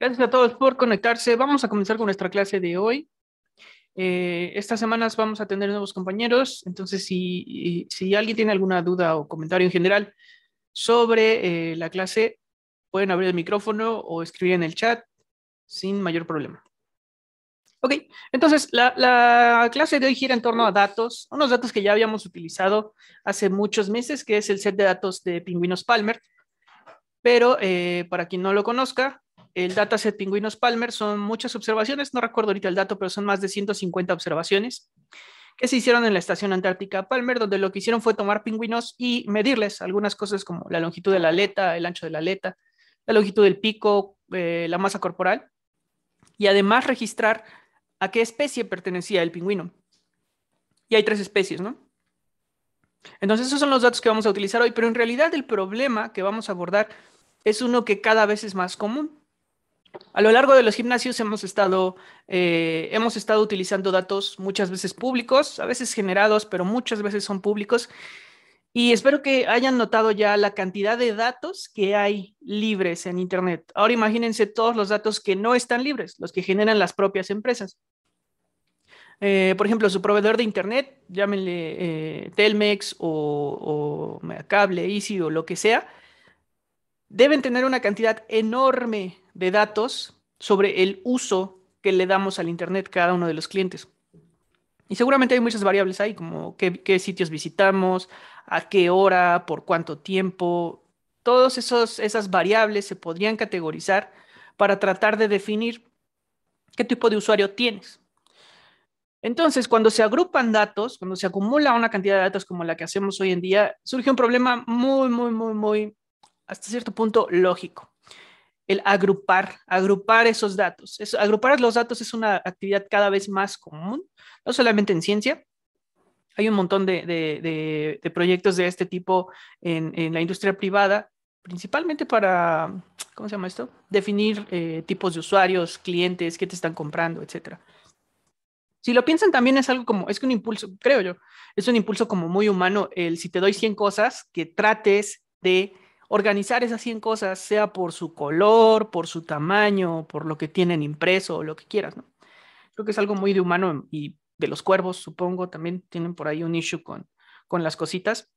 Gracias a todos por conectarse. Vamos a comenzar con nuestra clase de hoy. Eh, estas semanas vamos a tener nuevos compañeros, entonces si, alguien tiene alguna duda o comentario en general sobre eh, la clase, pueden abrir el micrófono o escribir en el chat sin mayor problema. Ok, entonces la, clase de hoy gira en torno a datos, unos datos que ya habíamos utilizado hace muchos meses, que es el set de datos de pingüinos Palmer, pero eh, para quien no lo conozca, el dataset Pingüinos Palmer son muchas observaciones, no recuerdo ahorita el dato, pero son más de 150 observaciones que se hicieron en la Estación Antártica Palmer, donde lo que hicieron fue tomar pingüinos y medirles algunas cosas como la longitud de la aleta, el ancho de la aleta, la longitud del pico, eh, la masa corporal, y además registrar a qué especie pertenecía el pingüino. Y hay tres especies, ¿no? Entonces esos son los datos que vamos a utilizar hoy, pero en realidad el problema que vamos a abordar es uno que cada vez es más común. A lo largo de los gimnasios hemos estado, eh, hemos estado utilizando datos muchas veces públicos, a veces generados, pero muchas veces son públicos. Y espero que hayan notado ya la cantidad de datos que hay libres en Internet. Ahora imagínense todos los datos que no están libres, los que generan las propias empresas. Eh, por ejemplo, su proveedor de Internet, llámenle eh, Telmex o, o Cable, Easy o lo que sea, deben tener una cantidad enorme de datos sobre el uso que le damos al Internet cada uno de los clientes. Y seguramente hay muchas variables ahí, como qué, qué sitios visitamos, a qué hora, por cuánto tiempo. Todas esas variables se podrían categorizar para tratar de definir qué tipo de usuario tienes. Entonces, cuando se agrupan datos, cuando se acumula una cantidad de datos como la que hacemos hoy en día, surge un problema muy, muy, muy, muy, hasta cierto punto, lógico el agrupar, agrupar esos datos. agrupar los datos es una actividad cada vez más común, no solamente en ciencia. Hay un montón de, de, proyectos de este tipo en, en, la industria privada, principalmente para, ¿cómo se llama esto? Definir eh, tipos de usuarios, clientes, qué te están comprando, etc. Si lo piensan también es algo como, es que un impulso, creo yo, es un impulso como muy humano, el si te doy 100 cosas, que trates de organizar esas 100 cosas, sea por su color, por su tamaño, por lo que tienen impreso o lo que quieras, Creo que es algo muy de humano y de los cuervos, supongo, también tienen por ahí un issue con, con las cositas.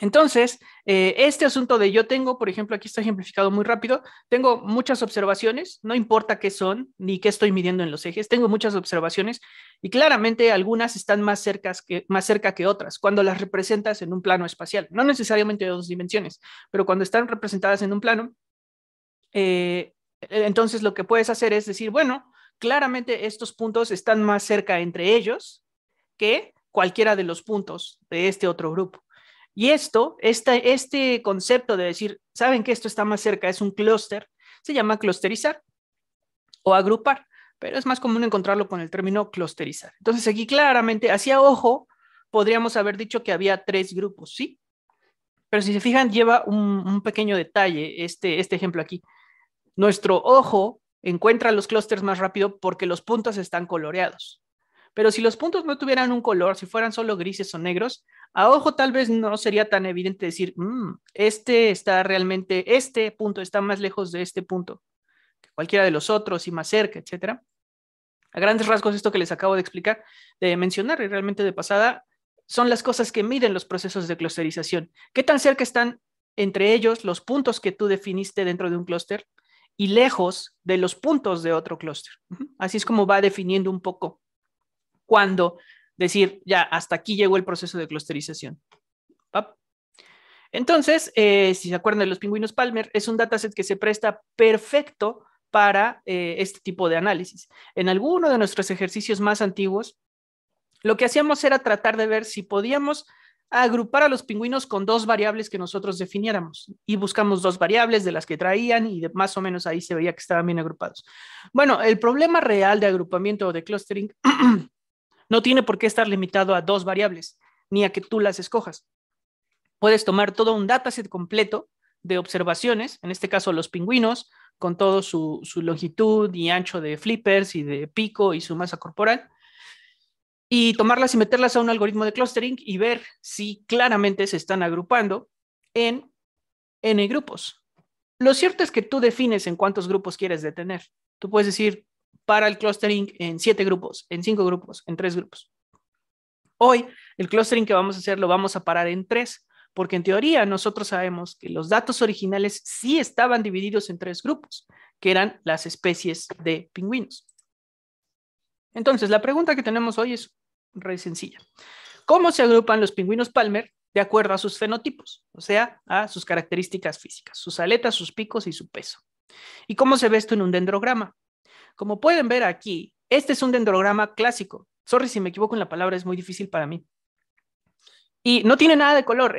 Entonces, eh, este asunto de yo tengo, por ejemplo, aquí está ejemplificado muy rápido, tengo muchas observaciones, no importa qué son ni qué estoy midiendo en los ejes, tengo muchas observaciones y claramente algunas están más, que, más cerca que otras cuando las representas en un plano espacial, no necesariamente de dos dimensiones, pero cuando están representadas en un plano, eh, entonces lo que puedes hacer es decir, bueno, claramente estos puntos están más cerca entre ellos que cualquiera de los puntos de este otro grupo. Y esto, este concepto de decir, saben que esto está más cerca, es un clúster, se llama clusterizar o agrupar, pero es más común encontrarlo con el término clusterizar. Entonces aquí claramente, hacia ojo, podríamos haber dicho que había tres grupos, ¿sí? Pero si se fijan, lleva un, pequeño detalle este, este ejemplo aquí. Nuestro ojo encuentra los clústeres más rápido porque los puntos están coloreados. Pero si los puntos no tuvieran un color, si fueran solo grises o negros, a ojo tal vez no sería tan evidente decir, mm, este está realmente, este punto está más lejos de este punto que cualquiera de los otros y más cerca, etc. A grandes rasgos, esto que les acabo de explicar, de mencionar y realmente de pasada, son las cosas que miden los procesos de clusterización. ¿Qué tan cerca están entre ellos los puntos que tú definiste dentro de un clúster y lejos de los puntos de otro clúster? Así es como va definiendo un poco cuando decir, ya, hasta aquí llegó el proceso de clusterización. Entonces, eh, si se acuerdan de los pingüinos Palmer, es un dataset que se presta perfecto para eh, este tipo de análisis. En alguno de nuestros ejercicios más antiguos, lo que hacíamos era tratar de ver si podíamos agrupar a los pingüinos con dos variables que nosotros definiéramos y buscamos dos variables de las que traían y más o menos ahí se veía que estaban bien agrupados. Bueno, el problema real de agrupamiento o de clustering No tiene por qué estar limitado a dos variables, ni a que tú las escojas. Puedes tomar todo un dataset completo de observaciones, en este caso los pingüinos, con todo su, su longitud y ancho de flippers y de pico y su masa corporal, y tomarlas y meterlas a un algoritmo de clustering y ver si claramente se están agrupando en n grupos. Lo cierto es que tú defines en cuántos grupos quieres detener. Tú puedes decir, para el clustering en siete grupos, en cinco grupos, en tres grupos. Hoy, el clustering que vamos a hacer lo vamos a parar en tres, porque en teoría nosotros sabemos que los datos originales sí estaban divididos en tres grupos, que eran las especies de pingüinos. Entonces, la pregunta que tenemos hoy es re sencilla. ¿Cómo se agrupan los pingüinos Palmer de acuerdo a sus fenotipos? O sea, a sus características físicas, sus aletas, sus picos y su peso. ¿Y cómo se ve esto en un dendrograma? Como pueden ver aquí, este es un dendrograma clásico. Sorry si me equivoco en la palabra, es muy difícil para mí. Y no tiene nada de color,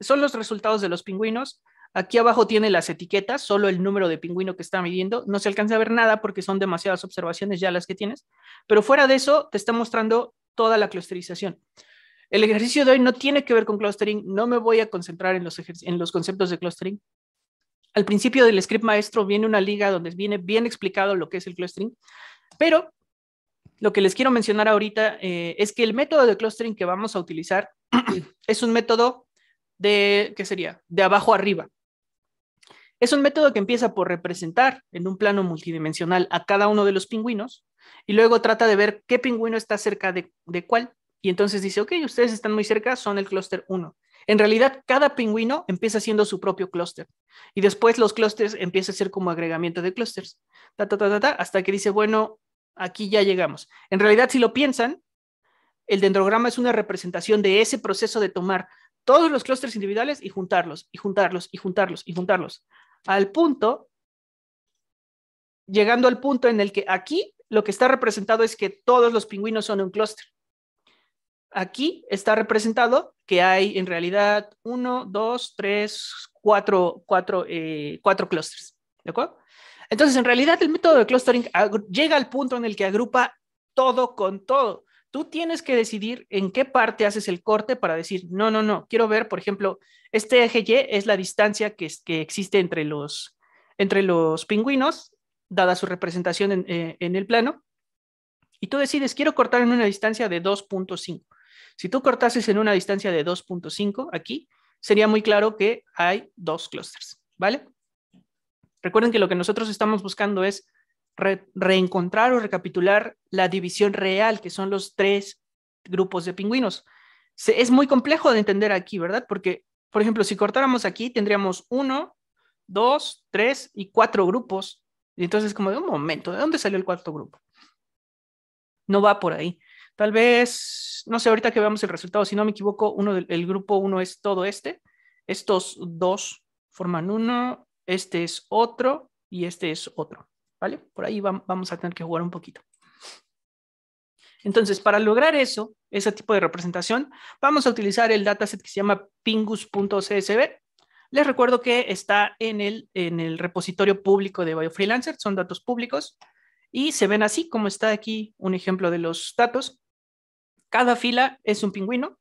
son los resultados de los pingüinos. Aquí abajo tiene las etiquetas, solo el número de pingüino que está midiendo. No se alcanza a ver nada porque son demasiadas observaciones ya las que tienes. Pero fuera de eso, te está mostrando toda la clusterización. El ejercicio de hoy no tiene que ver con clustering, no me voy a concentrar en los, en los conceptos de clustering, al principio del script maestro viene una liga donde viene bien explicado lo que es el clustering, pero lo que les quiero mencionar ahorita eh, es que el método de clustering que vamos a utilizar es un método de, ¿qué sería? De abajo arriba. Es un método que empieza por representar en un plano multidimensional a cada uno de los pingüinos y luego trata de ver qué pingüino está cerca de, de cuál. Y entonces dice, ok, ustedes están muy cerca, son el clúster 1. En realidad, cada pingüino empieza siendo su propio clúster y después los clústeres empieza a ser como agregamiento de clústeres, hasta que dice, bueno, aquí ya llegamos. En realidad, si lo piensan, el dendrograma es una representación de ese proceso de tomar todos los clústeres individuales y juntarlos, y juntarlos, y juntarlos, y juntarlos, al punto, llegando al punto en el que aquí lo que está representado es que todos los pingüinos son un clúster. Aquí está representado que hay en realidad uno, dos, tres, cuatro, cuatro, eh, cuatro clusters. ¿De acuerdo? Entonces, en realidad, el método de clustering llega al punto en el que agrupa todo con todo. Tú tienes que decidir en qué parte haces el corte para decir, no, no, no, quiero ver, por ejemplo, este eje Y es la distancia que, existe entre los, entre los pingüinos, dada su representación en, eh, en el plano. Y tú decides, quiero cortar en una distancia de 2.5. Si tú cortases en una distancia de 2.5 aquí, sería muy claro que hay dos clústeres, ¿vale? Recuerden que lo que nosotros estamos buscando es reencontrar o recapitular la división real, que son los tres grupos de pingüinos. es muy complejo de entender aquí, ¿verdad? Porque, por ejemplo, si cortáramos aquí, tendríamos uno, dos, tres y cuatro grupos. Y entonces, como de un momento, ¿de dónde salió el cuarto grupo? No va por ahí. Tal vez, no sé, ahorita que veamos el resultado, si no me equivoco, uno del, el grupo uno es todo este. Estos dos forman uno, este es otro y este es otro. ¿Vale? Por ahí vamos a tener que jugar un poquito. Entonces, para lograr eso, ese tipo de representación, vamos a utilizar el dataset que se llama pingus.csv. Les recuerdo que está en el, en el repositorio público de BioFreelancer, son datos públicos, y se ven así, como está aquí un ejemplo de los datos. Cada fila es un pingüino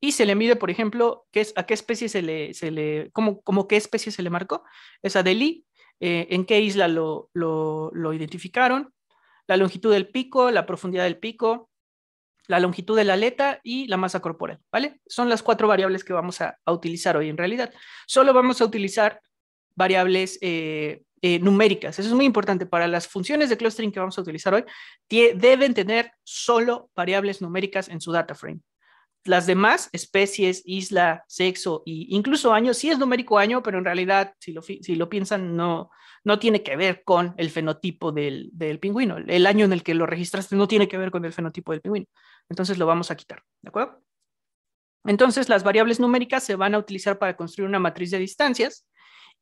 y se le mide, por ejemplo, qué es, a qué especie se le, se le como qué especie se le marcó. Esa de Lee. Eh, en qué isla lo, lo, identificaron, la longitud del pico, la profundidad del pico, la longitud de la aleta y la masa corporal, ¿vale? Son las cuatro variables que vamos a, utilizar hoy en realidad. Solo vamos a utilizar variables eh, eh, numéricas. Eso es muy importante. Para las funciones de clustering que vamos a utilizar hoy, deben tener solo variables numéricas en su data frame. Las demás, especies, isla, sexo e incluso año, sí es numérico año, pero en realidad, si lo, piensan, no, no tiene que ver con el fenotipo del, del pingüino. El año en el que lo registraste no tiene que ver con el fenotipo del pingüino. Entonces lo vamos a quitar, ¿de acuerdo? Entonces las variables numéricas se van a utilizar para construir una matriz de distancias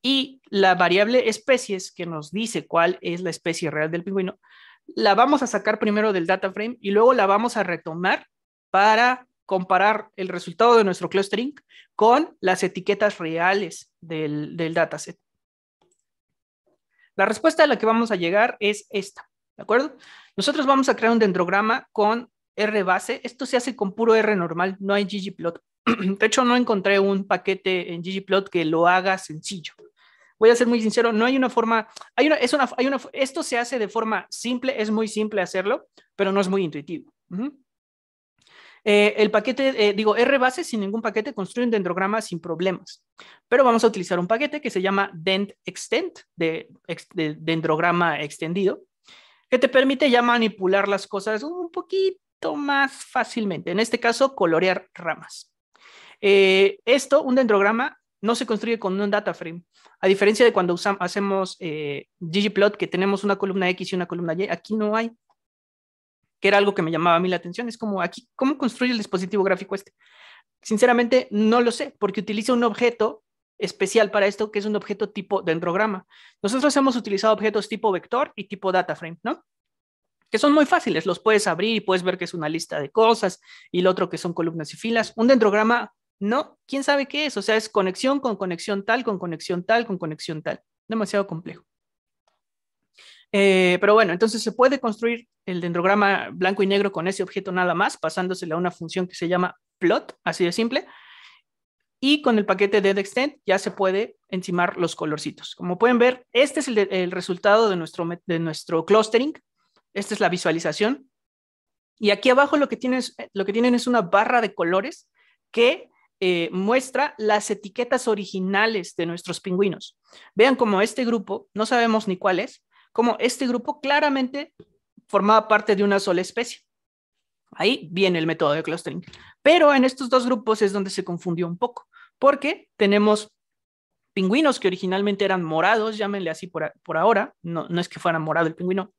y la variable especies que nos dice cuál es la especie real del pingüino, la vamos a sacar primero del data frame y luego la vamos a retomar para comparar el resultado de nuestro clustering con las etiquetas reales del, del dataset. La respuesta a la que vamos a llegar es esta, ¿de acuerdo? Nosotros vamos a crear un dendrograma con R base. Esto se hace con puro R normal, no hay ggplot. De hecho, no encontré un paquete en ggplot que lo haga sencillo voy a ser muy sincero, no hay una forma, hay una, esto se hace de forma simple, es muy simple hacerlo, pero no es muy intuitivo. Eh, el paquete, eh, digo, R base sin ningún paquete construye un dendrograma sin problemas, pero vamos a utilizar un paquete que se llama dent extend, de, dendrograma extendido, que te permite ya manipular las cosas un poquito más fácilmente, en este caso, colorear ramas. Eh, esto, un dendrograma, no se construye con un data frame. A diferencia de cuando usamos, hacemos eh, ggplot, que tenemos una columna X y una columna Y, aquí no hay. Que era algo que me llamaba a mí la atención. Es como aquí, ¿cómo construye el dispositivo gráfico este? Sinceramente, no lo sé, porque utiliza un objeto especial para esto, que es un objeto tipo dendrograma. Nosotros hemos utilizado objetos tipo vector y tipo data frame, ¿no? Que son muy fáciles, los puedes abrir y puedes ver que es una lista de cosas y el otro que son columnas y filas. Un dendrograma no, quién sabe qué es. O sea, es conexión con conexión tal, con conexión tal, con conexión tal. Demasiado complejo. Eh, pero bueno, entonces se puede construir el dendrograma blanco y negro con ese objeto nada más, pasándosele a una función que se llama plot, así de simple. Y con el paquete de extend ya se puede encimar los colorcitos. Como pueden ver, este es el, resultado de nuestro, de nuestro clustering. Esta es la visualización. Y aquí abajo lo que, lo que tienen es una barra de colores que eh, muestra las etiquetas originales de nuestros pingüinos. Vean cómo este grupo, no sabemos ni cuál es, como este grupo claramente formaba parte de una sola especie. Ahí viene el método de clustering. Pero en estos dos grupos es donde se confundió un poco, porque tenemos pingüinos que originalmente eran morados, llámenle así por, ahora, no, es que fuera morado el pingüino,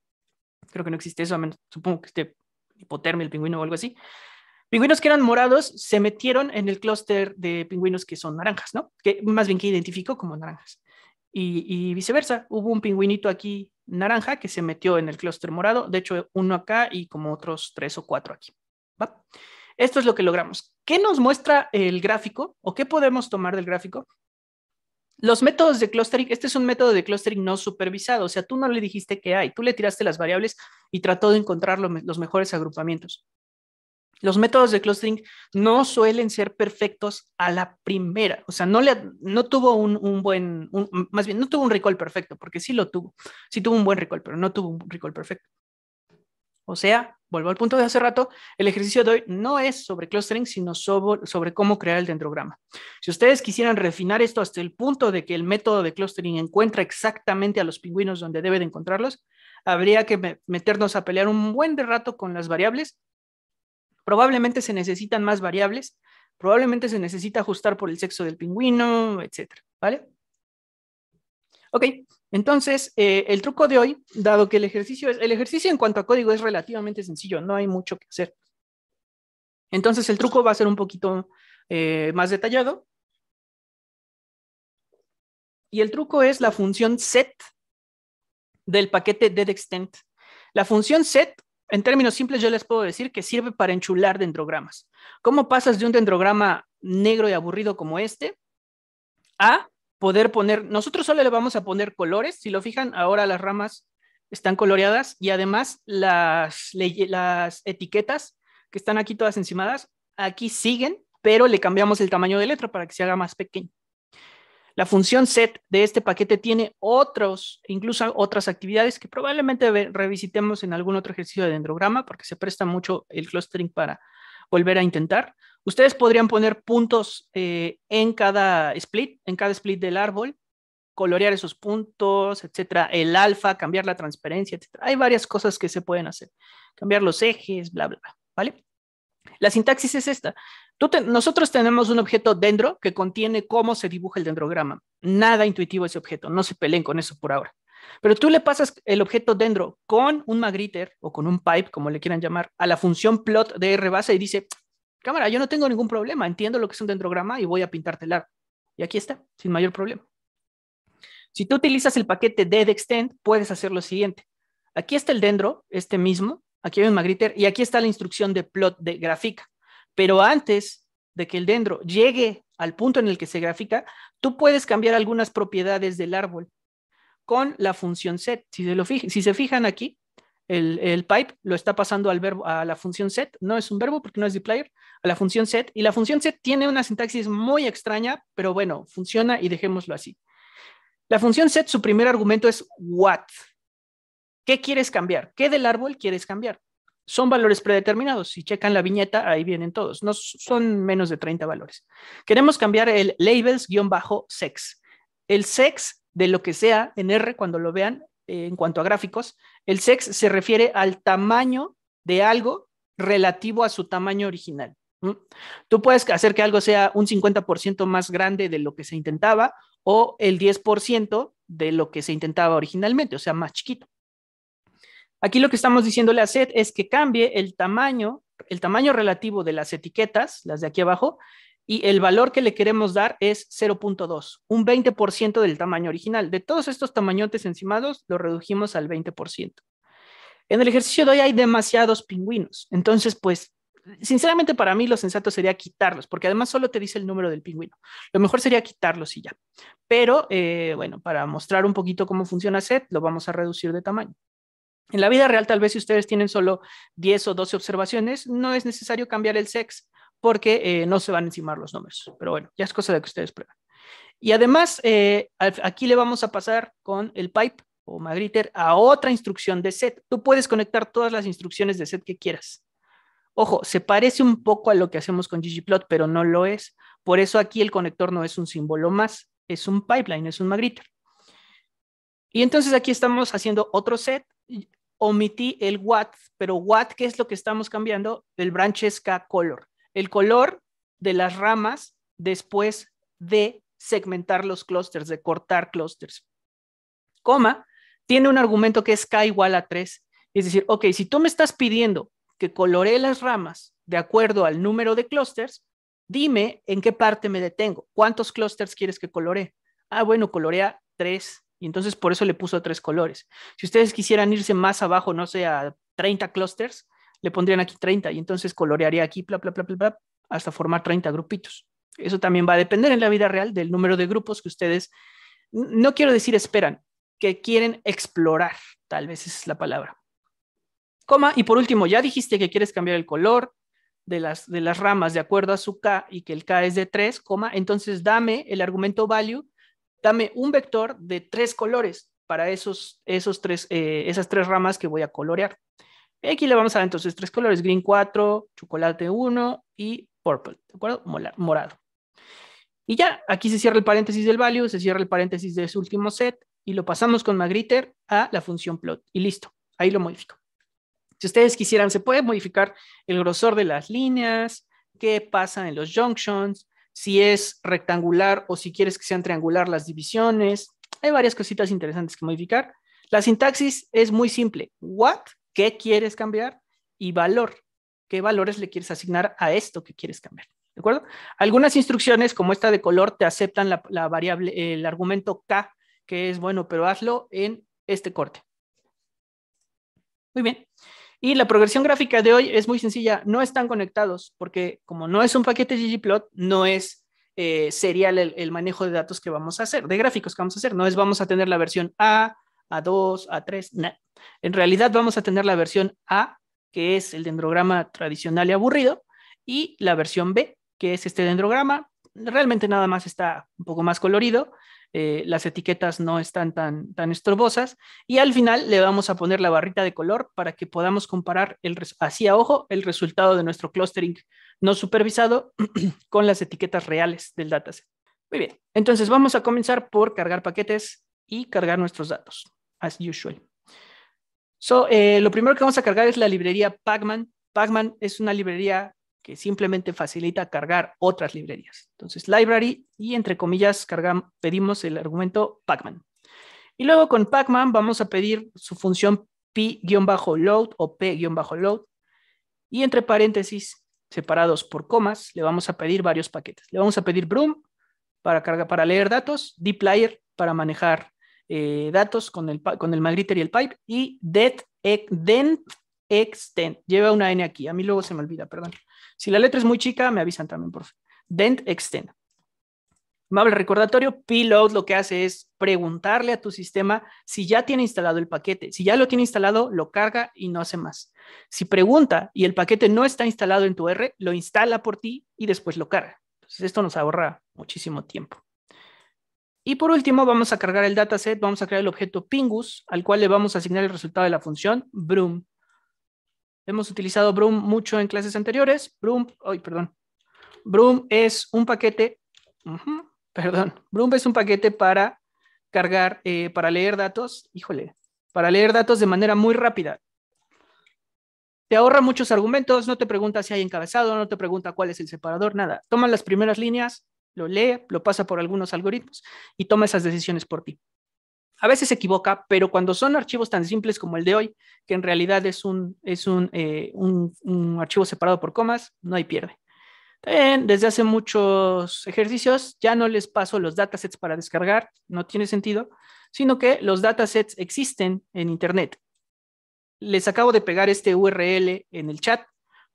creo que no existe eso, supongo que esté hipotermia el pingüino o algo así, Pingüinos que eran morados se metieron en el clúster de pingüinos que son naranjas, ¿no? Que más bien que identificó como naranjas. Y, viceversa, hubo un pingüinito aquí naranja que se metió en el clúster morado, de hecho uno acá y como otros tres o cuatro aquí. Esto es lo que logramos. ¿Qué nos muestra el gráfico o qué podemos tomar del gráfico? Los métodos de clustering, este es un método de clustering no supervisado, o sea, tú no le dijiste que hay, tú le tiraste las variables y trató de encontrar los mejores agrupamientos los métodos de clustering no suelen ser perfectos a la primera. O sea, no, tuvo un, buen, más bien, no tuvo un recall perfecto, porque sí lo tuvo. Sí tuvo un buen recall, pero no tuvo un recall perfecto. O sea, vuelvo al punto de hace rato, el ejercicio de hoy no es sobre clustering, sino sobre, cómo crear el dendrograma. Si ustedes quisieran refinar esto hasta el punto de que el método de clustering encuentra exactamente a los pingüinos donde deben encontrarlos, habría que meternos a pelear un buen de rato con las variables Probablemente se necesitan más variables, probablemente se necesita ajustar por el sexo del pingüino, etc. ¿vale? Ok, entonces eh, el truco de hoy, dado que el ejercicio es, el ejercicio en cuanto a código es relativamente sencillo, no hay mucho que hacer. Entonces el truco va a ser un poquito eh, más detallado. Y el truco es la función set del paquete dead La función set en términos simples, yo les puedo decir que sirve para enchular dendrogramas. ¿Cómo pasas de un dendrograma negro y aburrido como este a poder poner, nosotros solo le vamos a poner colores, si lo fijan, ahora las ramas están coloreadas y además las, las etiquetas que están aquí todas encimadas, aquí siguen, pero le cambiamos el tamaño de letra para que se haga más pequeño. La función set de este paquete tiene otros, incluso otras actividades que probablemente revisitemos en algún otro ejercicio de dendrograma porque se presta mucho el clustering para volver a intentar. Ustedes podrían poner puntos eh, en cada split, en cada split del árbol, colorear esos puntos, etcétera, el alfa, cambiar la transparencia, etcétera. Hay varias cosas que se pueden hacer. Cambiar los ejes, bla, bla, bla, ¿vale? La sintaxis es esta nosotros tenemos un objeto dendro que contiene cómo se dibuja el dendrograma. Nada intuitivo ese objeto, no se peleen con eso por ahora. Pero tú le pasas el objeto dendro con un Magriter o con un pipe, como le quieran llamar, a la función plot de R base y dice, cámara, yo no tengo ningún problema, entiendo lo que es un dendrograma y voy a pintártela. Y aquí está, sin mayor problema. Si tú utilizas el paquete dead extend, puedes hacer lo siguiente. Aquí está el dendro, este mismo, aquí hay un Magriter y aquí está la instrucción de plot de gráfica. Pero antes de que el dendro llegue al punto en el que se grafica, tú puedes cambiar algunas propiedades del árbol con la función set. Si se, lo fijan, si se fijan aquí, el, pipe lo está pasando al verbo, a la función set, no es un verbo porque no es player, a la función set, y la función set tiene una sintaxis muy extraña, pero bueno, funciona y dejémoslo así. La función set, su primer argumento es what. ¿Qué quieres cambiar? ¿Qué del árbol quieres cambiar? son valores predeterminados. Si checan la viñeta, ahí vienen todos. No son menos de 30 valores. Queremos cambiar el labels-sex. El sex de lo que sea en R, cuando lo vean eh, en cuanto a gráficos, el sex se refiere al tamaño de algo relativo a su tamaño original. Tú puedes hacer que algo sea un 50% más grande de lo que se intentaba o el 10% de lo que se intentaba originalmente, o sea, más chiquito. Aquí lo que estamos diciéndole a set es que cambie el tamaño, el tamaño relativo de las etiquetas, las de aquí abajo, y el valor que le queremos dar es 0.2, un 20% del tamaño original. De todos estos tamañotes encimados, lo redujimos al 20%. En el ejercicio de hoy hay demasiados pingüinos, entonces pues sinceramente para mí lo sensato sería quitarlos, porque además solo te dice el número del pingüino. Lo mejor sería quitarlos y ya. Pero eh, bueno, para mostrar un poquito cómo funciona set, lo vamos a reducir de tamaño. En la vida real, tal vez si ustedes tienen solo 10 o 12 observaciones, no es necesario cambiar el sex porque eh, no se van a encimar los números. Pero bueno, ya es cosa de que ustedes prueben. Y además, eh, aquí le vamos a pasar con el pipe o Magritter a otra instrucción de set. Tú puedes conectar todas las instrucciones de set que quieras. Ojo, se parece un poco a lo que hacemos con ggplot, pero no lo es. Por eso aquí el conector no es un símbolo más, es un pipeline, es un Magritter. Y entonces aquí estamos haciendo otro set omití el what, pero what, ¿qué es lo que estamos cambiando? El k color. El color de las ramas después de segmentar los clusters, de cortar clusters. Coma, tiene un argumento que es k igual a 3. Es decir, ok, si tú me estás pidiendo que colore las ramas de acuerdo al número de clusters, dime en qué parte me detengo. ¿Cuántos clusters quieres que colore Ah, bueno, colorea 3 y entonces por eso le puso tres colores. Si ustedes quisieran irse más abajo, no sé, a 30 clusters, le pondrían aquí 30 y entonces colorearía aquí, bla, bla, bla, hasta formar 30 grupitos. Eso también va a depender en la vida real del número de grupos que ustedes, no quiero decir esperan, que quieren explorar, tal vez esa es la palabra. Coma, y por último, ya dijiste que quieres cambiar el color de las, de las ramas de acuerdo a su K y que el K es de 3, coma, entonces dame el argumento value dame un vector de tres colores para esos, tres, eh, esas tres ramas que voy a colorear. Aquí le vamos a dar entonces tres colores, green 4, chocolate 1 y purple, ¿de acuerdo? Morado. Y ya, aquí se cierra el paréntesis del value, se cierra el paréntesis de su último set y lo pasamos con Magritter a la función plot y listo, ahí lo modifico. Si ustedes quisieran, se puede modificar el grosor de las líneas, qué pasa en los junctions, si es rectangular o si quieres que sean triangular las divisiones. Hay varias cositas interesantes que modificar. La sintaxis es muy simple. What, qué quieres cambiar y valor, qué valores le quieres asignar a esto que quieres cambiar. ¿De acuerdo? Algunas instrucciones como esta de color te aceptan la, variable, el argumento K, que es bueno, pero hazlo en este corte. Muy bien. Y la progresión gráfica de hoy es muy sencilla, no están conectados, porque como no es un paquete ggplot, no es eh, serial el, manejo de datos que vamos a hacer, de gráficos que vamos a hacer, no es vamos a tener la versión A, A2, A3, no. En realidad vamos a tener la versión A, que es el dendrograma tradicional y aburrido, y la versión B, que es este dendrograma, realmente nada más está un poco más colorido, eh, las etiquetas no están tan, tan estorbosas. Y al final le vamos a poner la barrita de color para que podamos comparar el así a ojo el resultado de nuestro clustering no supervisado con las etiquetas reales del dataset. Muy bien, entonces vamos a comenzar por cargar paquetes y cargar nuestros datos, as usual. Eh, lo primero que vamos a cargar es la librería Pacman. Pacman es una librería que simplemente facilita cargar otras librerías. Entonces, library y entre comillas pedimos el argumento pacman. Y luego con pacman vamos a pedir su función p-load o p-load y entre paréntesis separados por comas le vamos a pedir varios paquetes. Le vamos a pedir broom para, para leer datos, dplyr para manejar eh, datos con el, con el y el pipe y det, extend. Lleva una n aquí, a mí luego se me olvida, perdón. Si la letra es muy chica, me avisan también, por favor. Dent extend. mabel recordatorio, payload lo que hace es preguntarle a tu sistema si ya tiene instalado el paquete. Si ya lo tiene instalado, lo carga y no hace más. Si pregunta y el paquete no está instalado en tu R, lo instala por ti y después lo carga. Entonces, esto nos ahorra muchísimo tiempo. Y por último, vamos a cargar el dataset, vamos a crear el objeto Pingus, al cual le vamos a asignar el resultado de la función Broom. Hemos utilizado Broom mucho en clases anteriores. Broom, perdón. es un paquete, perdón, Broom es un paquete para cargar, eh, para leer datos, híjole, para leer datos de manera muy rápida. Te ahorra muchos argumentos, no te pregunta si hay encabezado, no te pregunta cuál es el separador, nada. Toma las primeras líneas, lo lee, lo pasa por algunos algoritmos y toma esas decisiones por ti. A veces se equivoca, pero cuando son archivos tan simples como el de hoy, que en realidad es un, es un, eh, archivo separado por comas, no hay pierde. desde hace muchos ejercicios ya no les paso los datasets para descargar, no tiene sentido, sino que los datasets existen en Internet. Les acabo de pegar este URL en el chat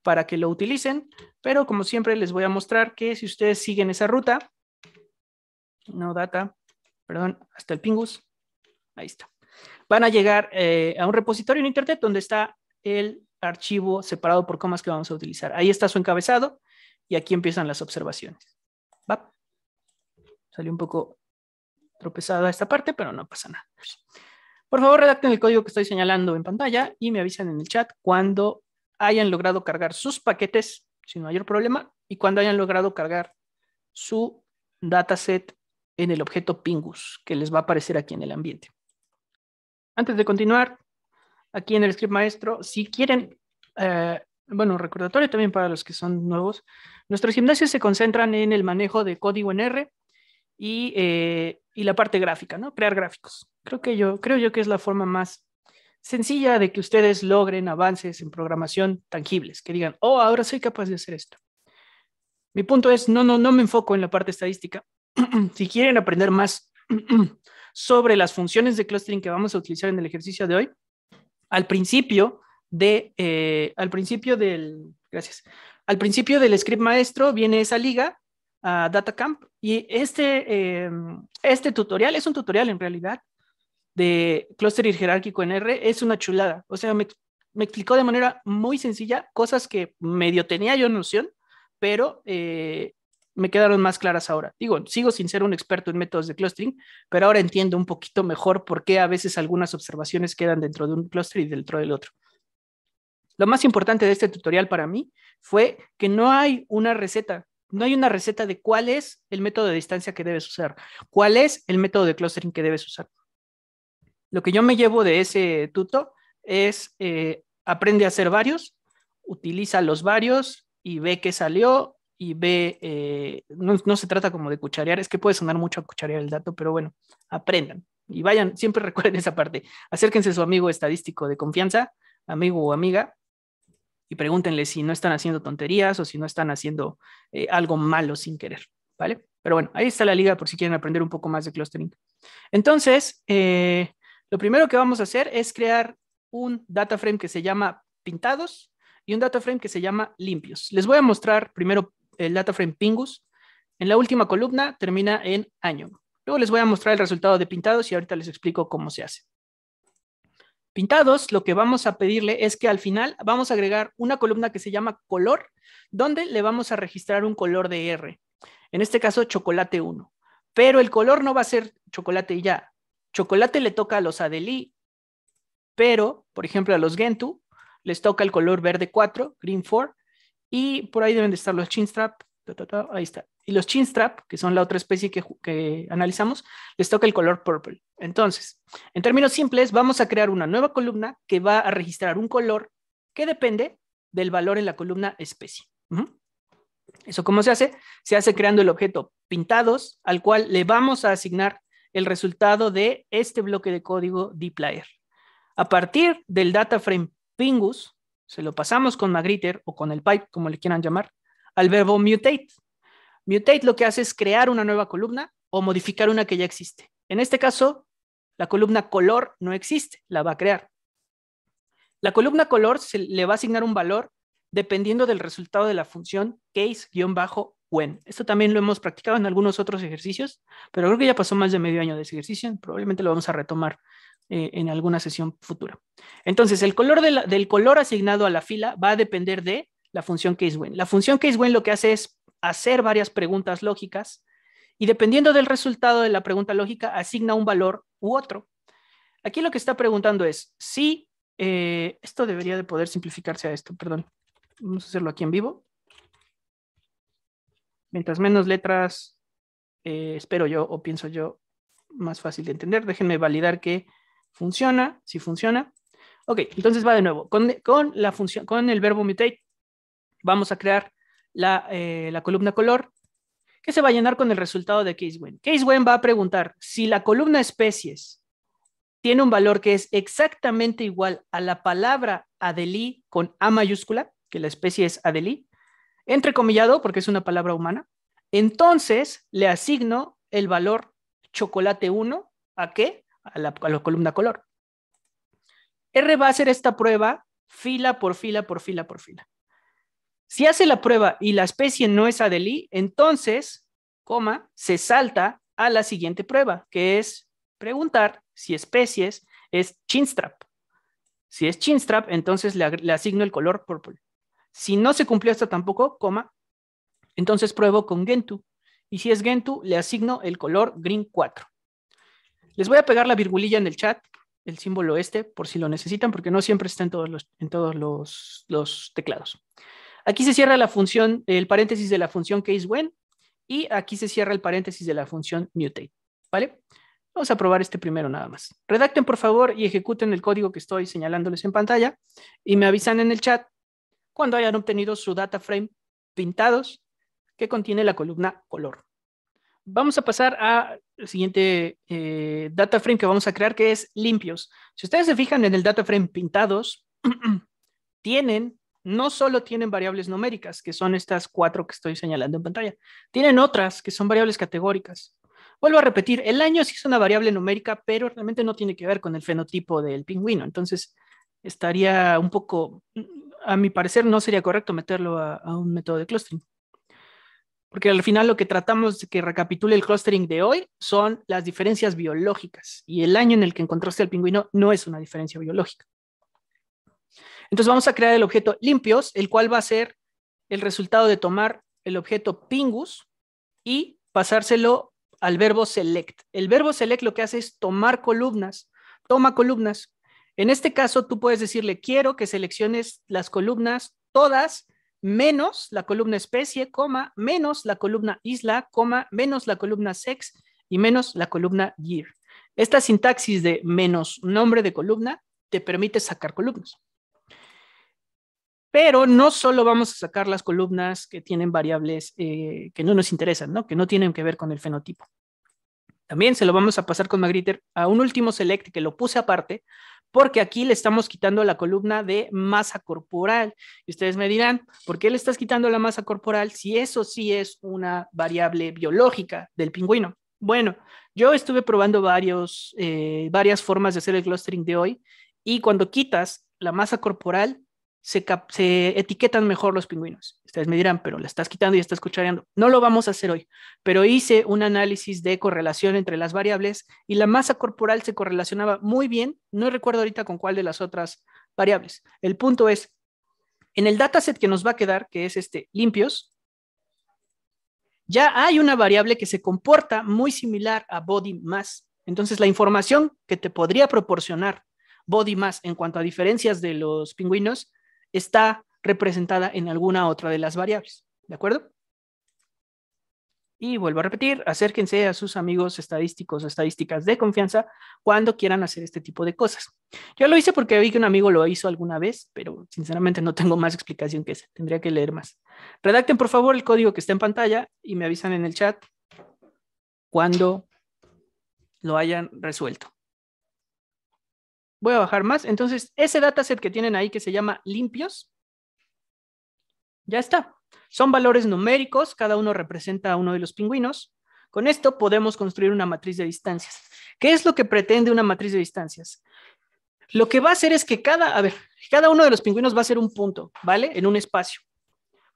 para que lo utilicen, pero como siempre les voy a mostrar que si ustedes siguen esa ruta, no data, perdón, hasta el pingus, Ahí está. Van a llegar eh, a un repositorio en Internet donde está el archivo separado por comas que vamos a utilizar. Ahí está su encabezado y aquí empiezan las observaciones. ¿Va? Salió un poco tropezada esta parte, pero no pasa nada. Por favor, redacten el código que estoy señalando en pantalla y me avisan en el chat cuando hayan logrado cargar sus paquetes sin mayor problema y cuando hayan logrado cargar su dataset en el objeto Pingus que les va a aparecer aquí en el ambiente. Antes de continuar, aquí en el script maestro, si quieren, eh, bueno, recordatorio también para los que son nuevos, nuestros gimnasios se concentran en el manejo de código en R eh, y, la parte gráfica, ¿no? Crear gráficos. Creo que yo, creo yo que es la forma más sencilla de que ustedes logren avances en programación tangibles, que digan, oh, ahora soy capaz de hacer esto. Mi punto es, no, no, no me enfoco en la parte estadística. si quieren aprender más sobre las funciones de clustering que vamos a utilizar en el ejercicio de hoy al principio de eh, al principio del gracias al principio del script maestro viene esa liga a DataCamp y este em, este tutorial es un tutorial en realidad de clustering jerárquico en R es una chulada o sea me, me explicó de manera muy sencilla cosas que medio tenía yo noción pero eh, me quedaron más claras ahora. Digo, sigo sin ser un experto en métodos de clustering, pero ahora entiendo un poquito mejor por qué a veces algunas observaciones quedan dentro de un cluster y dentro del otro. Lo más importante de este tutorial para mí fue que no hay una receta, no hay una receta de cuál es el método de distancia que debes usar, cuál es el método de clustering que debes usar. Lo que yo me llevo de ese tuto es eh, aprende a hacer varios, utiliza los varios y ve qué salió y ve, eh, no, se trata como de cucharear, es que puede sonar mucho a cucharear el dato, pero bueno, aprendan y vayan, siempre recuerden esa parte, acérquense a su amigo estadístico de confianza, amigo o amiga, y pregúntenle si no están haciendo tonterías o si no están haciendo eh, algo malo sin querer, ¿vale? Pero bueno, ahí está la liga por si quieren aprender un poco más de clustering. Entonces, eh, lo primero que vamos a hacer es crear un data frame que se llama pintados y un data frame que se llama limpios. Les voy a mostrar primero el frame Pingus. En la última columna termina en año. Luego les voy a mostrar el resultado de pintados y ahorita les explico cómo se hace. Pintados, lo que vamos a pedirle es que al final vamos a agregar una columna que se llama color, donde le vamos a registrar un color de R. En este caso, chocolate 1. Pero el color no va a ser chocolate ya. Chocolate le toca a los Adelí, pero, por ejemplo, a los Gentoo les toca el color verde 4, green 4, y por ahí deben de estar los chinstrap. ahí está. Y los chinstrap, que son la otra especie que, analizamos, les toca el color purple. Entonces, en términos simples, vamos a crear una nueva columna que va a registrar un color que depende del valor en la columna especie. ¿Eso cómo se hace? Se hace creando el objeto pintados, al cual le vamos a asignar el resultado de este bloque de código dplyr. A partir del data frame pingus, se lo pasamos con Magriter o con el pipe, como le quieran llamar, al verbo mutate. Mutate lo que hace es crear una nueva columna o modificar una que ya existe. En este caso, la columna color no existe, la va a crear. La columna color se le va a asignar un valor dependiendo del resultado de la función case-when. Esto también lo hemos practicado en algunos otros ejercicios, pero creo que ya pasó más de medio año de ese ejercicio, probablemente lo vamos a retomar eh, en alguna sesión futura. Entonces, el color del color asignado a la fila va a depender de la función case La función case lo que hace es hacer varias preguntas lógicas y dependiendo del resultado de la pregunta lógica, asigna un valor u otro. Aquí lo que está preguntando es si, eh, esto debería de poder simplificarse a esto, perdón. Vamos a hacerlo aquí en vivo. Mientras menos letras, eh, espero yo o pienso yo, más fácil de entender. Déjenme validar que ¿Funciona? Si funciona. Ok, entonces va de nuevo. Con, la función, con el verbo mutate, vamos a crear eh, la, columna color, que se va a llenar con el resultado de case case when va a preguntar si la columna especies tiene un valor que es exactamente igual a la palabra adelí con A mayúscula, que la especie es entre entrecomillado porque es una palabra humana, entonces le asigno el valor chocolate 1 a qué? a la, columna color. R va a hacer esta prueba fila por fila por fila por fila. Si hace la prueba y la especie no es Adelie, entonces, coma, se salta a la siguiente prueba, que es preguntar si especies es chinstrap. Si es chinstrap, entonces le, asigno el color purple. Si no se cumplió esto tampoco, coma, entonces pruebo con Gentoo. Y si es gentu le asigno el color green 4. Les voy a pegar la virgulilla en el chat, el símbolo este, por si lo necesitan, porque no siempre está en todos los, en todos los, teclados. Aquí se cierra la función, el paréntesis de la función case when, y aquí se cierra el paréntesis de la función mutate, ¿vale? Vamos a probar este primero nada más. Redacten, por favor, y ejecuten el código que estoy señalándoles en pantalla, y me avisan en el chat cuando hayan obtenido su data frame pintados que contiene la columna color. Vamos a pasar al siguiente eh, data frame que vamos a crear, que es limpios. Si ustedes se fijan en el data frame pintados, tienen, no solo tienen variables numéricas, que son estas cuatro que estoy señalando en pantalla, tienen otras que son variables categóricas. Vuelvo a repetir, el año sí es una variable numérica, pero realmente no tiene que ver con el fenotipo del pingüino. Entonces, estaría un poco, a mi parecer, no sería correcto meterlo a un método de clustering. Porque al final lo que tratamos de que recapitule el clustering de hoy son las diferencias biológicas y el año en el que encontraste al pingüino no es una diferencia biológica. Entonces vamos a crear el objeto limpios, el cual va a ser el resultado de tomar el objeto pingus y pasárselo al verbo select. El verbo select lo que hace es tomar columnas, toma columnas. En este caso tú puedes decirle quiero que selecciones las columnas todas menos la columna especie, coma, menos la columna isla, coma, menos la columna sex y menos la columna year. Esta sintaxis de menos nombre de columna te permite sacar columnas. Pero no solo vamos a sacar las columnas que tienen variables eh, que no nos interesan, ¿no? que no tienen que ver con el fenotipo. También se lo vamos a pasar con Magritter a un último select que lo puse aparte porque aquí le estamos quitando la columna de masa corporal. Y ustedes me dirán, ¿por qué le estás quitando la masa corporal si eso sí es una variable biológica del pingüino? Bueno, yo estuve probando varios, eh, varias formas de hacer el clustering de hoy y cuando quitas la masa corporal, se, etiquetan mejor los pingüinos. Ustedes me dirán, pero la estás quitando y estás escuchando. No lo vamos a hacer hoy, pero hice un análisis de correlación entre las variables y la masa corporal se correlacionaba muy bien. No recuerdo ahorita con cuál de las otras variables. El punto es, en el dataset que nos va a quedar, que es este limpios, ya hay una variable que se comporta muy similar a body mass. Entonces, la información que te podría proporcionar body mass en cuanto a diferencias de los pingüinos está representada en alguna otra de las variables. ¿De acuerdo? Y vuelvo a repetir, acérquense a sus amigos estadísticos o estadísticas de confianza cuando quieran hacer este tipo de cosas. Yo lo hice porque vi que un amigo lo hizo alguna vez, pero sinceramente no tengo más explicación que esa. Tendría que leer más. Redacten, por favor, el código que está en pantalla y me avisan en el chat cuando lo hayan resuelto voy a bajar más. Entonces, ese dataset que tienen ahí que se llama limpios, ya está. Son valores numéricos, cada uno representa a uno de los pingüinos. Con esto podemos construir una matriz de distancias. ¿Qué es lo que pretende una matriz de distancias? Lo que va a hacer es que cada, a ver, cada uno de los pingüinos va a ser un punto, ¿vale? En un espacio.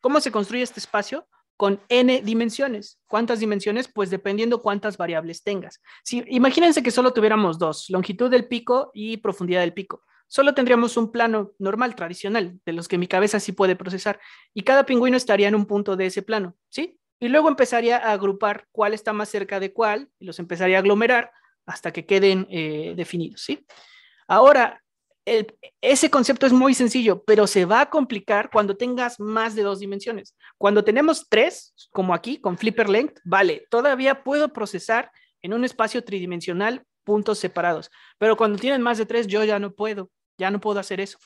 ¿Cómo se construye este espacio? con n dimensiones. ¿Cuántas dimensiones? Pues dependiendo cuántas variables tengas. Si, imagínense que solo tuviéramos dos, longitud del pico y profundidad del pico. Solo tendríamos un plano normal, tradicional, de los que mi cabeza sí puede procesar, y cada pingüino estaría en un punto de ese plano, ¿sí? Y luego empezaría a agrupar cuál está más cerca de cuál, y los empezaría a aglomerar hasta que queden eh, definidos, ¿sí? Ahora, ese concepto es muy sencillo, pero se va a complicar cuando tengas más de dos dimensiones. Cuando tenemos tres, como aquí con Flipper Length, vale, todavía puedo procesar en un espacio tridimensional puntos separados, pero cuando tienen más de tres, yo ya no puedo, ya no puedo hacer eso.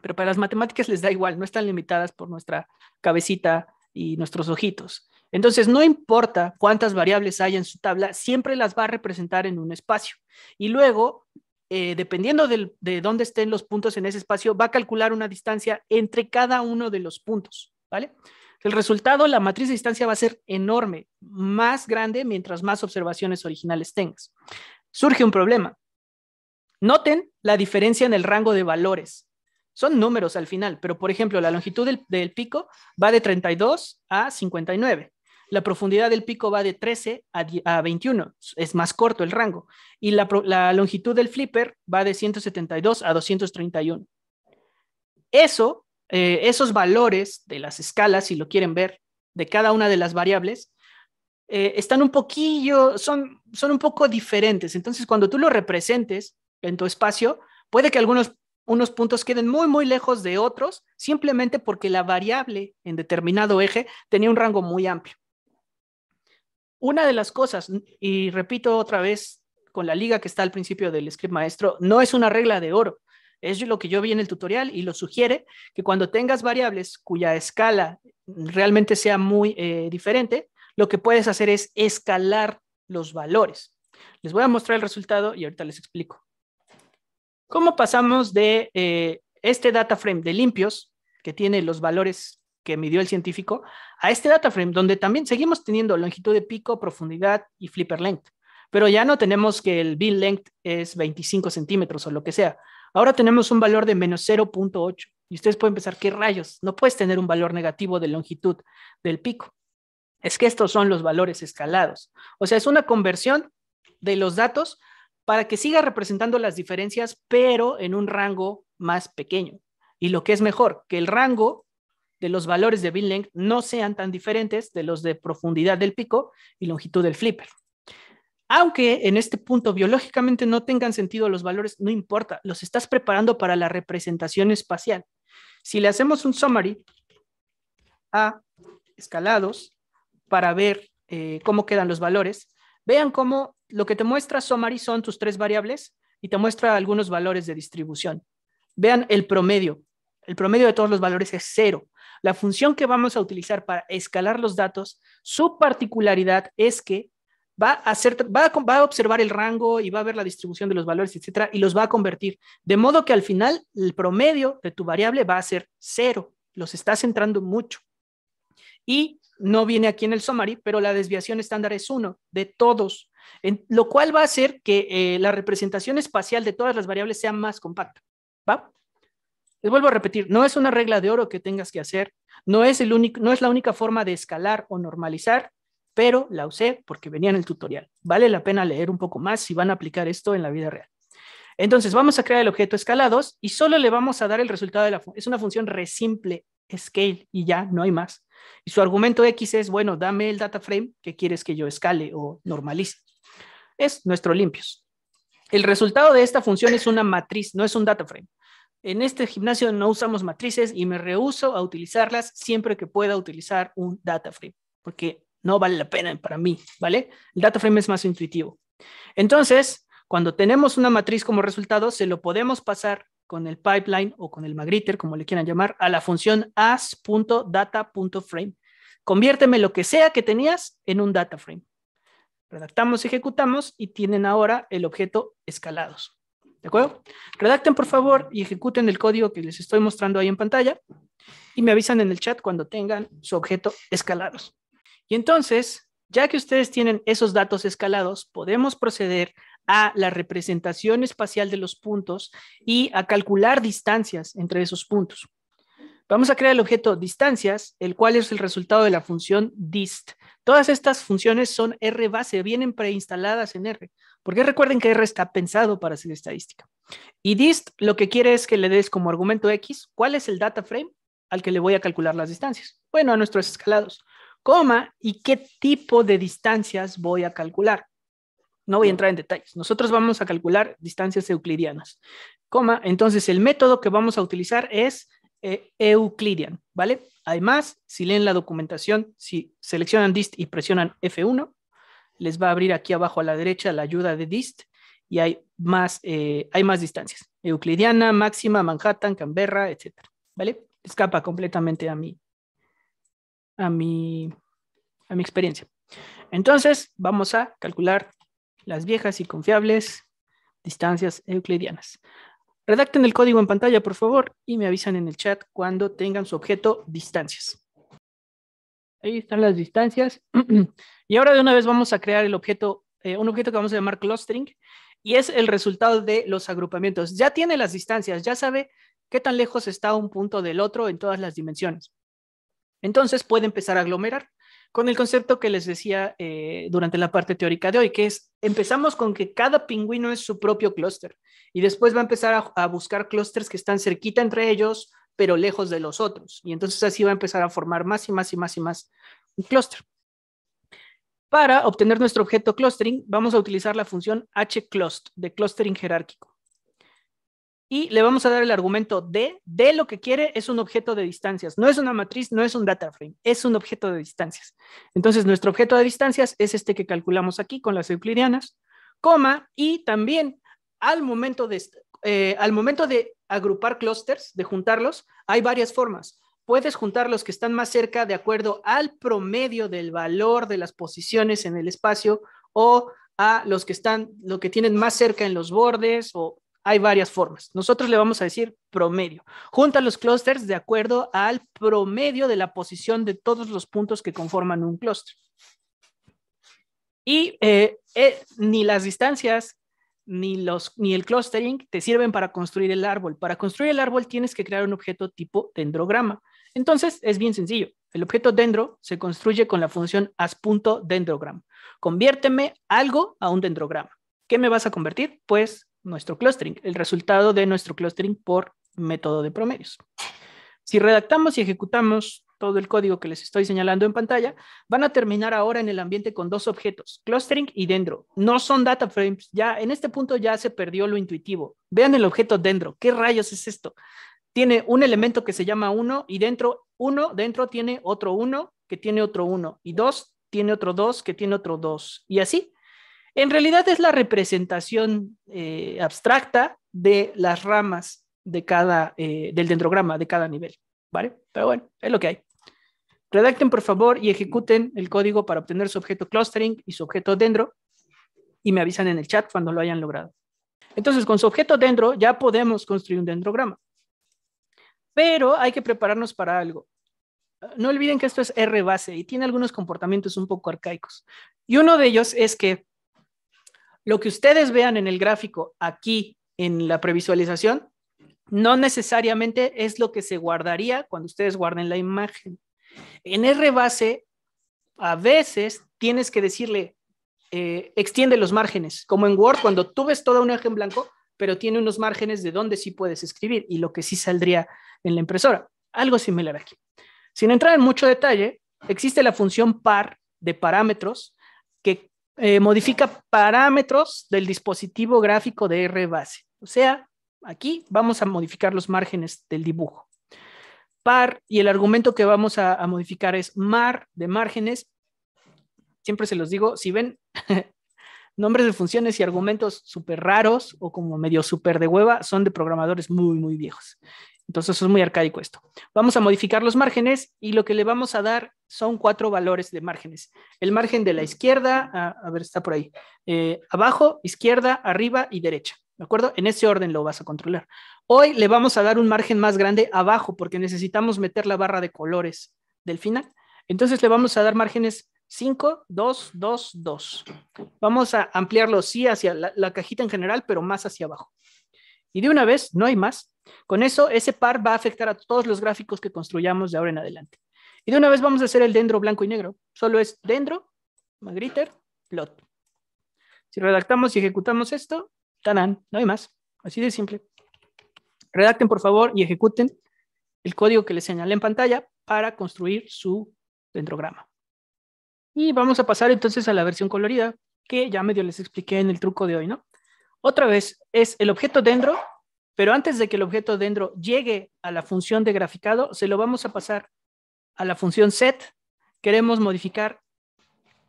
Pero para las matemáticas les da igual, no están limitadas por nuestra cabecita y nuestros ojitos. Entonces, no importa cuántas variables haya en su tabla, siempre las va a representar en un espacio. Y luego eh, dependiendo de dónde estén los puntos en ese espacio, va a calcular una distancia entre cada uno de los puntos, ¿vale? El resultado, la matriz de distancia va a ser enorme, más grande mientras más observaciones originales tengas. Surge un problema. Noten la diferencia en el rango de valores. Son números al final, pero por ejemplo, la longitud del pico va de 32 a 59 la profundidad del pico va de 13 a, 21, es más corto el rango, y la, longitud del flipper va de 172 a 231. Eso, eh, esos valores de las escalas, si lo quieren ver, de cada una de las variables, eh, están un poquillo, son, son un poco diferentes. Entonces, cuando tú lo representes en tu espacio, puede que algunos unos puntos queden muy, muy lejos de otros, simplemente porque la variable en determinado eje tenía un rango muy amplio. Una de las cosas, y repito otra vez con la liga que está al principio del script maestro, no es una regla de oro. Es lo que yo vi en el tutorial y lo sugiere, que cuando tengas variables cuya escala realmente sea muy eh, diferente, lo que puedes hacer es escalar los valores. Les voy a mostrar el resultado y ahorita les explico. ¿Cómo pasamos de eh, este data frame de limpios, que tiene los valores que midió el científico a este data frame, donde también seguimos teniendo longitud de pico, profundidad y flipper length. Pero ya no tenemos que el bin length es 25 centímetros o lo que sea. Ahora tenemos un valor de menos 0.8. Y ustedes pueden pensar, ¿qué rayos? No puedes tener un valor negativo de longitud del pico. Es que estos son los valores escalados. O sea, es una conversión de los datos para que siga representando las diferencias, pero en un rango más pequeño. Y lo que es mejor, que el rango de los valores de bin length no sean tan diferentes de los de profundidad del pico y longitud del flipper. Aunque en este punto biológicamente no tengan sentido los valores, no importa, los estás preparando para la representación espacial. Si le hacemos un summary a escalados para ver eh, cómo quedan los valores, vean cómo lo que te muestra summary son tus tres variables y te muestra algunos valores de distribución. Vean el promedio. El promedio de todos los valores es cero. La función que vamos a utilizar para escalar los datos, su particularidad es que va a, hacer, va observar el rango y va a ver la distribución de los valores, etcétera, y los va a convertir. De modo que al final el promedio de tu variable va a ser cero. Los estás centrando mucho. Y no viene aquí en el summary, pero la desviación estándar es uno de todos, lo cual va a hacer que eh, la representación espacial de todas las variables sea más compacta. ¿va? Les vuelvo a repetir, no es una regla de oro que tengas que hacer, no es, el único, no es la única forma de escalar o normalizar, pero la usé porque venía en el tutorial. Vale la pena leer un poco más si van a aplicar esto en la vida real. Entonces vamos a crear el objeto escalados y solo le vamos a dar el resultado de la Es una función re simple, scale, y ya no hay más. Y su argumento X es, bueno, dame el data frame que quieres que yo escale o normalice. Es nuestro limpios. El resultado de esta función es una matriz, no es un data frame. En este gimnasio no usamos matrices y me rehuso a utilizarlas siempre que pueda utilizar un data frame, porque no vale la pena para mí, ¿vale? El data frame es más intuitivo. Entonces, cuando tenemos una matriz como resultado, se lo podemos pasar con el pipeline o con el magritter, como le quieran llamar, a la función as.data.frame. Conviérteme lo que sea que tenías en un data frame. Redactamos, ejecutamos y tienen ahora el objeto escalados. ¿De acuerdo? Redacten, por favor, y ejecuten el código que les estoy mostrando ahí en pantalla y me avisan en el chat cuando tengan su objeto escalados. Y entonces, ya que ustedes tienen esos datos escalados, podemos proceder a la representación espacial de los puntos y a calcular distancias entre esos puntos. Vamos a crear el objeto distancias, el cual es el resultado de la función dist. Todas estas funciones son R base, vienen preinstaladas en R. Porque recuerden que R está pensado para hacer estadística. Y dist lo que quiere es que le des como argumento X cuál es el data frame al que le voy a calcular las distancias. Bueno, a nuestros escalados. Coma y qué tipo de distancias voy a calcular. No voy a entrar en detalles. Nosotros vamos a calcular distancias euclidianas. Coma, entonces el método que vamos a utilizar es euclidian. Eh, Euclidean, ¿vale? Además, si leen la documentación, si seleccionan dist y presionan F1, les va a abrir aquí abajo a la derecha la ayuda de dist y hay más, eh, hay más distancias. Euclidiana, máxima, Manhattan, Canberra, etc. ¿Vale? Escapa completamente a mí a mi, a mi experiencia. Entonces, vamos a calcular las viejas y confiables distancias euclidianas. Redacten el código en pantalla, por favor, y me avisan en el chat cuando tengan su objeto distancias. Ahí están las distancias. y ahora de una vez vamos a crear el objeto, eh, un objeto que vamos a llamar clustering, y es el resultado de los agrupamientos. Ya tiene las distancias, ya sabe qué tan lejos está un punto del otro en todas las dimensiones. Entonces puede empezar a aglomerar con el concepto que les decía eh, durante la parte teórica de hoy, que es empezamos con que cada pingüino es su propio clúster y después va a empezar a, a buscar clústeres que están cerquita entre ellos pero lejos de los otros. Y entonces así va a empezar a formar más y más y más y más un clúster. Para obtener nuestro objeto clustering, vamos a utilizar la función hclust de clustering jerárquico. Y le vamos a dar el argumento de, D lo que quiere es un objeto de distancias. No es una matriz, no es un data frame, es un objeto de distancias. Entonces, nuestro objeto de distancias es este que calculamos aquí con las euclidianas, coma, y también al momento de, eh, al momento de agrupar clústeres, de juntarlos, hay varias formas. Puedes juntar los que están más cerca de acuerdo al promedio del valor de las posiciones en el espacio o a los que están, lo que tienen más cerca en los bordes o hay varias formas. Nosotros le vamos a decir promedio. Junta los clústeres de acuerdo al promedio de la posición de todos los puntos que conforman un clúster. Y eh, eh, ni las distancias ni, los, ni el clustering te sirven para construir el árbol. Para construir el árbol tienes que crear un objeto tipo dendrograma. Entonces es bien sencillo. El objeto dendro se construye con la función as.dendrogram. Conviérteme algo a un dendrograma. ¿Qué me vas a convertir? Pues nuestro clustering, el resultado de nuestro clustering por método de promedios. Si redactamos y ejecutamos todo el código que les estoy señalando en pantalla, van a terminar ahora en el ambiente con dos objetos, clustering y dendro. No son data frames, ya en este punto ya se perdió lo intuitivo. Vean el objeto dendro, ¿qué rayos es esto? Tiene un elemento que se llama uno y dentro uno, dentro tiene otro uno que tiene otro uno y dos tiene otro dos que tiene otro dos y así. En realidad es la representación eh, abstracta de las ramas de cada, eh, del dendrograma de cada nivel, ¿vale? Pero bueno, es lo que hay. Redacten, por favor, y ejecuten el código para obtener su objeto clustering y su objeto dendro, y me avisan en el chat cuando lo hayan logrado. Entonces, con su objeto dendro ya podemos construir un dendrograma. Pero hay que prepararnos para algo. No olviden que esto es R base y tiene algunos comportamientos un poco arcaicos. Y uno de ellos es que lo que ustedes vean en el gráfico aquí en la previsualización no necesariamente es lo que se guardaría cuando ustedes guarden la imagen. En R base, a veces tienes que decirle, eh, extiende los márgenes, como en Word, cuando tú ves toda una hoja en blanco, pero tiene unos márgenes de dónde sí puedes escribir y lo que sí saldría en la impresora. Algo similar aquí. Sin entrar en mucho detalle, existe la función par de parámetros que eh, modifica parámetros del dispositivo gráfico de R base. O sea, aquí vamos a modificar los márgenes del dibujo y el argumento que vamos a, modificar es mar de márgenes. Siempre se los digo, si ven nombres de funciones y argumentos súper raros o como medio súper de hueva, son de programadores muy, muy viejos. Entonces es muy arcaico esto. Vamos a modificar los márgenes y lo que le vamos a dar son cuatro valores de márgenes. El margen de la izquierda, a, ver, está por ahí, eh, abajo, izquierda, arriba y derecha. ¿De acuerdo? En ese orden lo vas a controlar. Hoy le vamos a dar un margen más grande abajo porque necesitamos meter la barra de colores del final. Entonces le vamos a dar márgenes 5, 2, 2, 2. Vamos a ampliarlo sí hacia la, cajita en general, pero más hacia abajo. Y de una vez, no hay más. Con eso, ese par va a afectar a todos los gráficos que construyamos de ahora en adelante. Y de una vez vamos a hacer el dendro blanco y negro. Solo es dendro, magriter plot. Si redactamos y ejecutamos esto, no hay más. Así de simple. Redacten, por favor, y ejecuten el código que les señalé en pantalla para construir su dendrograma. Y vamos a pasar entonces a la versión colorida, que ya medio les expliqué en el truco de hoy, ¿no? Otra vez, es el objeto dendro, pero antes de que el objeto dendro llegue a la función de graficado, se lo vamos a pasar a la función set. Queremos modificar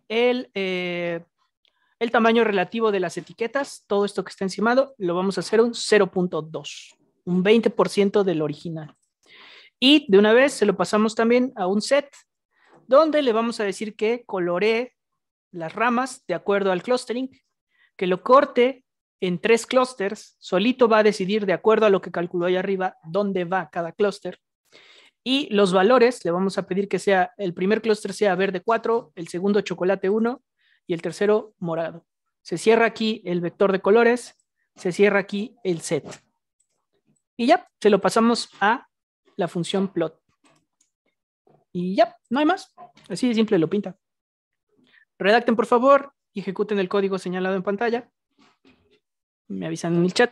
el eh, el tamaño relativo de las etiquetas, todo esto que está encimado, lo vamos a hacer un 0.2, un 20% del original. Y de una vez se lo pasamos también a un set, donde le vamos a decir que coloree las ramas de acuerdo al clustering, que lo corte en tres clusters, solito va a decidir de acuerdo a lo que calculó ahí arriba, dónde va cada cluster. Y los valores, le vamos a pedir que sea, el primer clúster sea verde 4, el segundo chocolate 1, y el tercero morado. Se cierra aquí el vector de colores, se cierra aquí el set. Y ya, se lo pasamos a la función plot. Y ya, no hay más. Así de simple lo pinta. Redacten, por favor, y ejecuten el código señalado en pantalla. Me avisan en el chat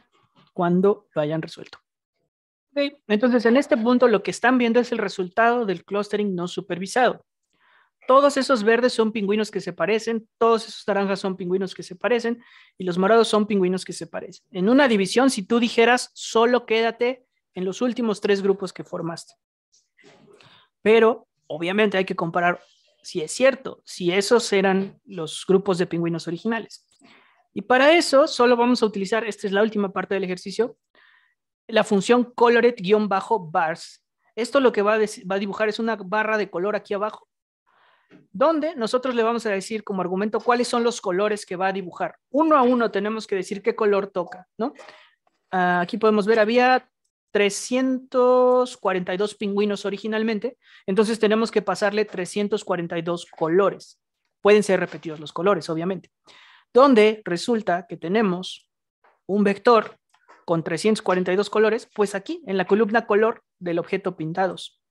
cuando lo hayan resuelto. Entonces, en este punto lo que están viendo es el resultado del clustering no supervisado. Todos esos verdes son pingüinos que se parecen, todos esos naranjas son pingüinos que se parecen y los morados son pingüinos que se parecen. En una división, si tú dijeras, solo quédate en los últimos tres grupos que formaste. Pero obviamente hay que comparar si es cierto, si esos eran los grupos de pingüinos originales. Y para eso solo vamos a utilizar, esta es la última parte del ejercicio, la función colored-bars. Esto lo que va a dibujar es una barra de color aquí abajo donde nosotros le vamos a decir como argumento cuáles son los colores que va a dibujar. Uno a uno tenemos que decir qué color toca, ¿no? Ah, aquí podemos ver, había 342 pingüinos originalmente, entonces tenemos que pasarle 342 colores. Pueden ser repetidos los colores, obviamente. Donde resulta que tenemos un vector con 342 colores, pues aquí, en la columna color del objeto pintados.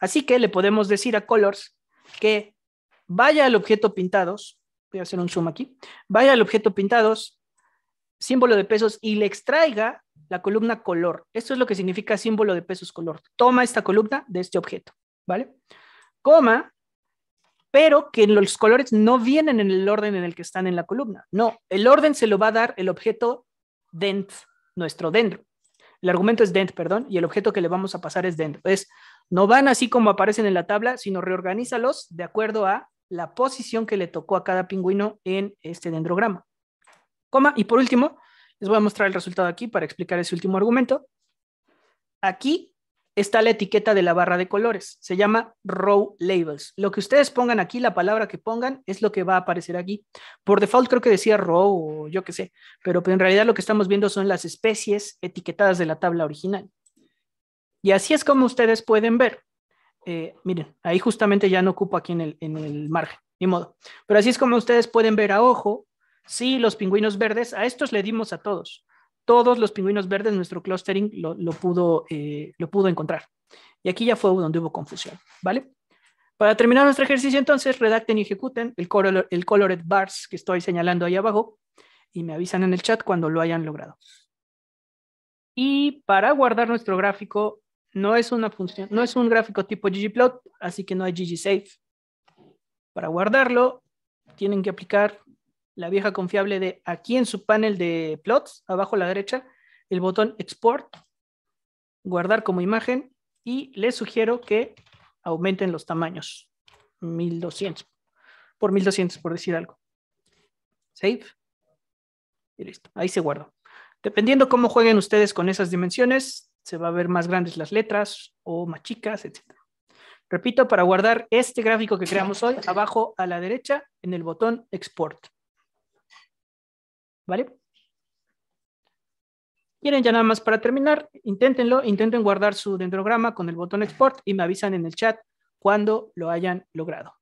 Así que le podemos decir a colors que vaya al objeto pintados, voy a hacer un zoom aquí, vaya al objeto pintados, símbolo de pesos y le extraiga la columna color. Esto es lo que significa símbolo de pesos color. Toma esta columna de este objeto, ¿vale? Coma, pero que los colores no vienen en el orden en el que están en la columna. No, el orden se lo va a dar el objeto dent, nuestro dentro, El argumento es dent, perdón, y el objeto que le vamos a pasar es dent Es, no van así como aparecen en la tabla, sino reorganízalos de acuerdo a la posición que le tocó a cada pingüino en este dendrograma. Coma, y por último, les voy a mostrar el resultado aquí para explicar ese último argumento. Aquí está la etiqueta de la barra de colores. Se llama row labels. Lo que ustedes pongan aquí, la palabra que pongan, es lo que va a aparecer aquí. Por default creo que decía row o yo qué sé, pero en realidad lo que estamos viendo son las especies etiquetadas de la tabla original. Y así es como ustedes pueden ver eh, miren, ahí justamente ya no ocupo aquí en el, en el margen, ni modo. Pero así es como ustedes pueden ver a ojo, sí, los pingüinos verdes, a estos le dimos a todos. Todos los pingüinos verdes, nuestro clustering lo, pudo, eh, lo pudo encontrar. Y aquí ya fue donde hubo confusión, ¿vale? Para terminar nuestro ejercicio, entonces, redacten y ejecuten el, color, el colored bars que estoy señalando ahí abajo y me avisan en el chat cuando lo hayan logrado. Y para guardar nuestro gráfico, no es una función, no es un gráfico tipo ggplot, así que no hay ggsave. Para guardarlo, tienen que aplicar la vieja confiable de aquí en su panel de plots, abajo a la derecha, el botón export, guardar como imagen y les sugiero que aumenten los tamaños. 1200 por 1200 por decir algo. Save. Y listo. Ahí se guardó. Dependiendo cómo jueguen ustedes con esas dimensiones, se va a ver más grandes las letras o más chicas, etc. Repito, para guardar este gráfico que creamos hoy, abajo a la derecha en el botón Export. ¿Vale? Quieren ya nada más para terminar, inténtenlo, intenten guardar su dendrograma con el botón Export y me avisan en el chat cuando lo hayan logrado.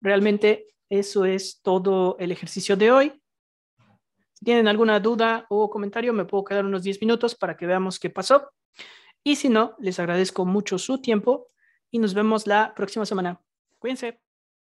Realmente eso es todo el ejercicio de hoy. Si tienen alguna duda o comentario, me puedo quedar unos 10 minutos para que veamos qué pasó. Y si no, les agradezco mucho su tiempo y nos vemos la próxima semana. Cuídense.